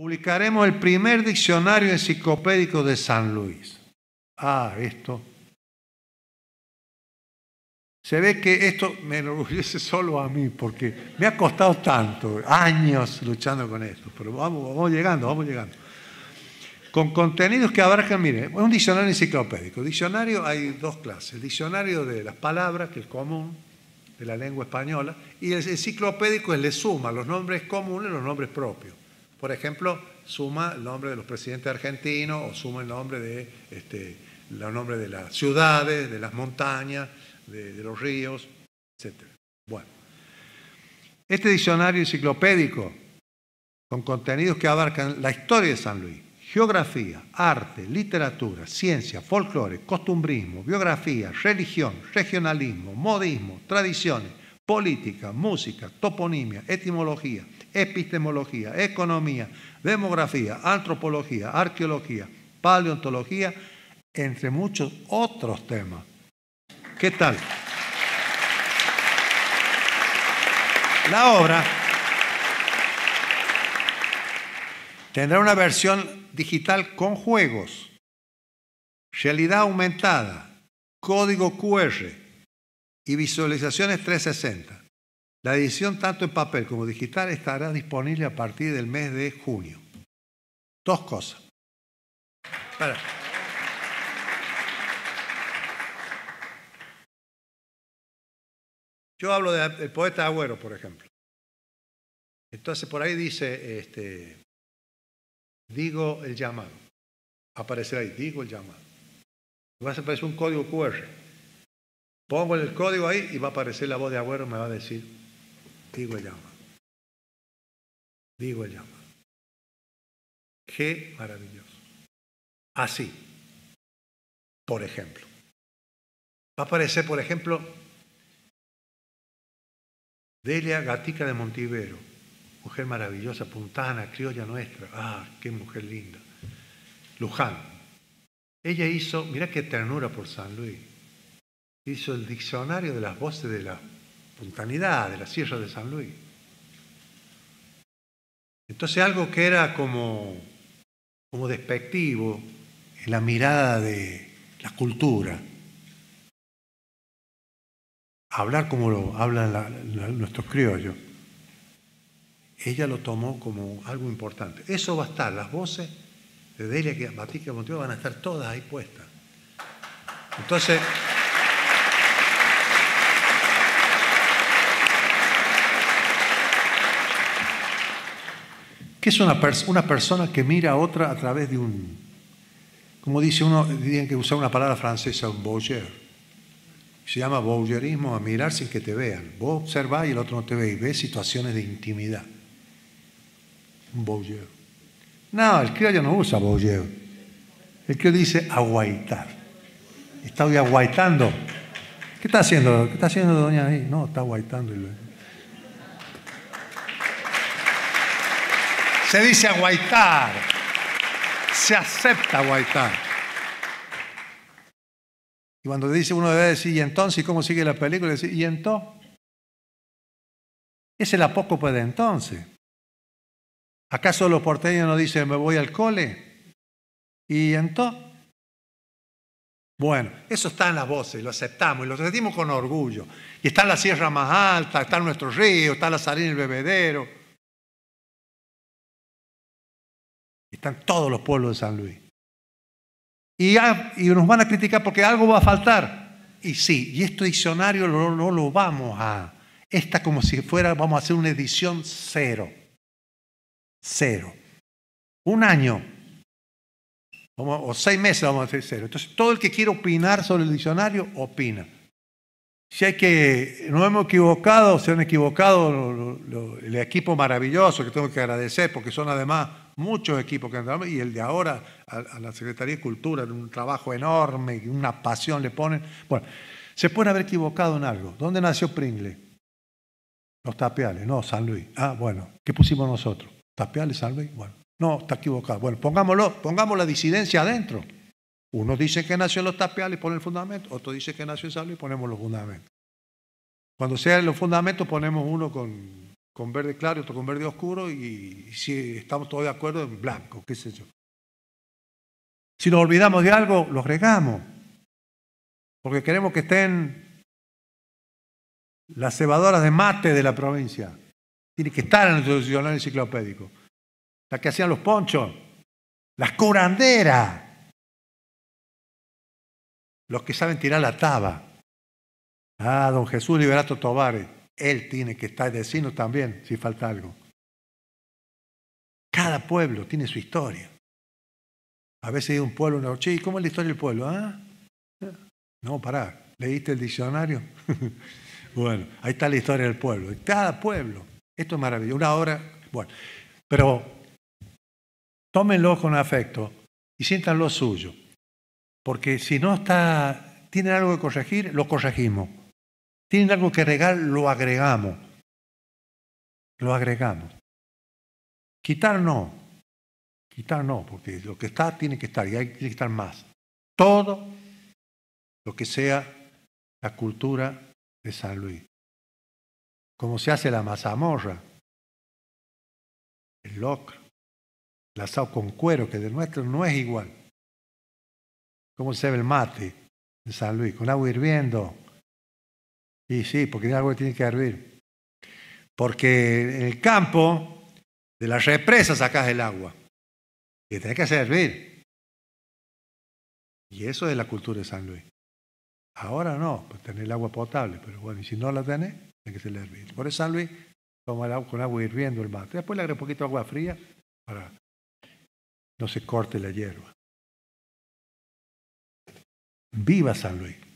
publicaremos el primer diccionario enciclopédico de San Luis. Ah, esto. Se ve que esto me enorgullece solo a mí, porque me ha costado tanto, años luchando con esto, pero vamos, vamos llegando, vamos llegando. Con contenidos que abarcan, mire, es un diccionario enciclopédico. Diccionario hay dos clases, el diccionario de las palabras, que es común, de la lengua española, y el enciclopédico es le suma los nombres comunes, y los nombres propios. Por ejemplo, suma el nombre de los presidentes argentinos o suma el nombre de este, los de las ciudades, de las montañas, de, de los ríos, etc. Bueno, este diccionario enciclopédico con contenidos que abarcan la historia de San Luis, geografía, arte, literatura, ciencia, folclore, costumbrismo, biografía, religión, regionalismo, modismo, tradiciones, política, música, toponimia, etimología, epistemología, economía, demografía, antropología, arqueología, paleontología, entre muchos otros temas. ¿Qué tal? La obra tendrá una versión digital con juegos, realidad aumentada, código QR y visualizaciones 360. La edición tanto en papel como digital estará disponible a partir del mes de junio. Dos cosas. Yo hablo del poeta Agüero, por ejemplo. Entonces por ahí dice, este, digo el llamado. Aparecerá ahí, digo el llamado. Va a aparecer un código QR. Pongo el código ahí y va a aparecer la voz de Agüero, me va a decir, digo llama, digo llama. Qué maravilloso. Así, por ejemplo. Va a aparecer, por ejemplo, Delia Gatica de Montivero, mujer maravillosa, puntana, criolla nuestra. Ah, qué mujer linda. Luján. Ella hizo, mira qué ternura por San Luis, hizo el diccionario de las voces de la de la Sierra de San Luis. Entonces algo que era como, despectivo en la mirada de la cultura, hablar como lo hablan nuestros criollos, ella lo tomó como algo importante. Eso va a estar, las voces de Delia que Montero van a estar todas ahí puestas. Entonces... ¿Qué es una, una persona que mira a otra a través de un, como dice uno, dirían que usar una palabra francesa, un voyeur? Se llama voyeurismo a mirar sin que te vean. Vos observás y el otro no te ve y ves situaciones de intimidad. Un voyeur. No, el criollo no usa voyeur. El criollo dice aguaitar. Está hoy aguaitando. ¿Qué está haciendo? ¿Qué está haciendo doña ahí? No, está aguaitando. y ve. Se dice aguaitar. Se acepta aguaitar. Y cuando dice uno debe decir, ¿y entonces? ¿Cómo sigue la película? Dice, ¿y entonces? Es el apócopo de entonces. ¿Acaso los porteños no dicen, me voy al cole? ¿Y entonces? Bueno, eso está en las voces, lo aceptamos y lo sentimos con orgullo. Y está en la sierra más alta, está en nuestro río, está la salina y el bebedero. Están todos los pueblos de San Luis. Y, y nos van a criticar porque algo va a faltar. Y sí, y este diccionario no, lo vamos a... Esta como si fuera, vamos a hacer una edición cero. Cero. Un año. O seis meses vamos a hacer cero. Entonces, todo el que quiere opinar sobre el diccionario, opina. Si hay que, no hemos equivocado, se han equivocado el equipo maravilloso que tengo que agradecer, porque son además muchos equipos que andamos, y el de ahora a, la Secretaría de Cultura, un trabajo enorme, una pasión le ponen. Bueno, se puede haber equivocado en algo. ¿Dónde nació Pringle? Los tapiales, no, San Luis. Ah, bueno, ¿qué pusimos nosotros? Tapiales, San Luis, bueno. No, está equivocado. Bueno, pongámoslo, pongamos la disidencia adentro. Uno dice que nació en los tapiales y pone el fundamento, otro dice que nació en San Luis ponemos los fundamentos. Cuando sean los fundamentos ponemos uno con con verde claro, otro con verde oscuro y si estamos todos de acuerdo en blanco, qué sé yo. Si nos olvidamos de algo, lo regamos, porque queremos que estén las cebadoras de mate de la provincia. Tiene que estar en el diccionario enciclopédico. Las que hacían los ponchos, las curanderas, los que saben tirar la taba. Ah, don Jesús Liberato Tobares él tiene que estar, vecino también si falta algo. Cada pueblo tiene su historia. A veces hay un pueblo, una che, ¿cómo es la historia del pueblo? ¿Ah? Eh, no, pará, ¿leíste el diccionario? bueno, ahí está la historia del pueblo. Cada pueblo. Esto es maravilloso. Una hora. bueno, pero tómenlo con afecto y siéntanlo suyo. Porque si no está, tienen algo que corregir, lo corregimos tienen algo que regar, lo agregamos. Lo agregamos. Quitar no. Quitar no, porque lo que está tiene que estar y hay que estar más. Todo lo que sea la cultura de San Luis. Como se hace la mazamorra, el locro, el asado con cuero, que de nuestro no es igual. Como se ve el mate de San Luis, con agua hirviendo, y sí, porque el agua tiene que hervir. Porque en el campo de las represas sacas el agua. Y tiene que hacer hervir. Y eso es la cultura de San Luis. Ahora no, pues tener el agua potable, pero bueno, y si no la tenés, tiene que hacerla hervir. Por eso San Luis toma el agua con agua hirviendo el mate. Después le agrega un poquito de agua fría para no se corte la hierba. Viva San Luis.